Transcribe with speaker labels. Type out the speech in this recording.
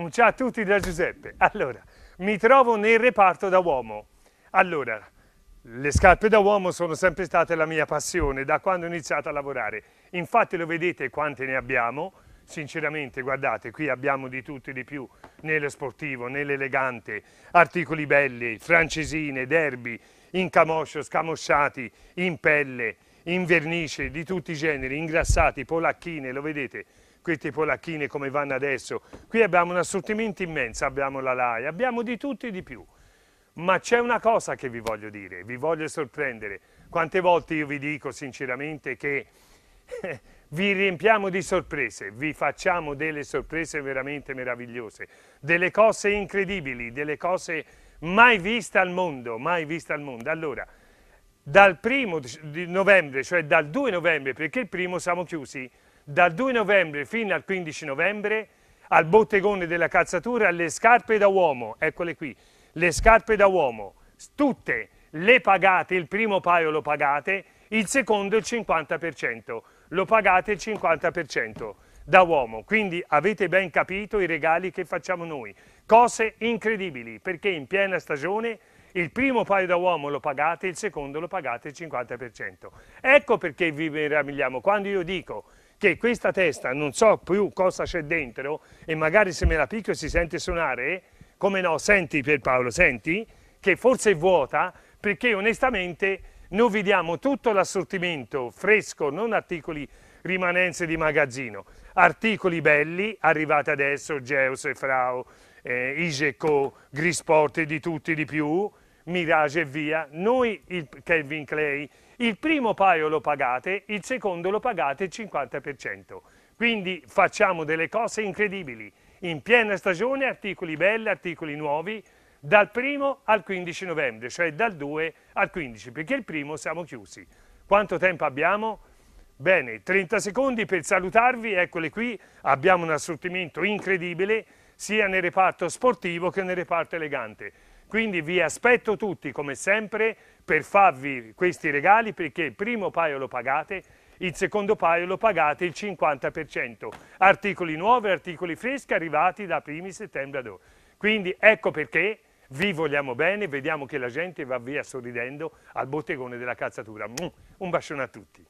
Speaker 1: Un ciao a tutti da Giuseppe. Allora, mi trovo nel reparto da uomo. Allora, le scarpe da uomo sono sempre state la mia passione da quando ho iniziato a lavorare. Infatti lo vedete quante ne abbiamo. Sinceramente, guardate, qui abbiamo di tutto e di più, nello sportivo, nell'elegante, articoli belli, francesine, derby, in camoscio, scamosciati, in pelle, in vernice di tutti i generi, ingrassati, polacchine, lo vedete? Queste polacchine come vanno adesso. Qui abbiamo un assortimento immenso, abbiamo la LAI, abbiamo di tutto e di più. Ma c'è una cosa che vi voglio dire, vi voglio sorprendere. Quante volte io vi dico sinceramente che eh, vi riempiamo di sorprese, vi facciamo delle sorprese veramente meravigliose, delle cose incredibili, delle cose mai viste al mondo, mai viste al mondo. Allora, dal primo novembre, cioè dal 2 novembre, perché il primo siamo chiusi, dal 2 novembre fino al 15 novembre al bottegone della calzatura le scarpe da uomo, eccole qui, le scarpe da uomo, tutte le pagate, il primo paio lo pagate, il secondo il 50%, lo pagate il 50% da uomo. Quindi avete ben capito i regali che facciamo noi, cose incredibili, perché in piena stagione il primo paio da uomo lo pagate, il secondo lo pagate il 50%. Ecco perché vi meravigliamo. Quando io dico che questa testa non so più cosa c'è dentro e magari se me la picchio si sente suonare, come no, senti Pierpaolo, senti, che forse è vuota perché onestamente noi vi diamo tutto l'assortimento fresco, non articoli rimanenze di magazzino, articoli belli arrivati adesso, Geus e Frau, eh, Igeco, Grisport e di tutti di più, Mirage e via, noi il Kelvin Clay, il primo paio lo pagate, il secondo lo pagate il 50%. Quindi facciamo delle cose incredibili. In piena stagione articoli belli, articoli nuovi, dal primo al 15 novembre, cioè dal 2 al 15, perché il primo siamo chiusi. Quanto tempo abbiamo? Bene, 30 secondi per salutarvi, eccole qui, abbiamo un assortimento incredibile sia nel reparto sportivo che nel reparto elegante. Quindi vi aspetto tutti, come sempre, per farvi questi regali perché il primo paio lo pagate, il secondo paio lo pagate il 50%. Articoli nuovi, articoli freschi arrivati da primi settembre ad ora. Quindi ecco perché vi vogliamo bene, vediamo che la gente va via sorridendo al bottegone della calzatura. Un bacione a tutti.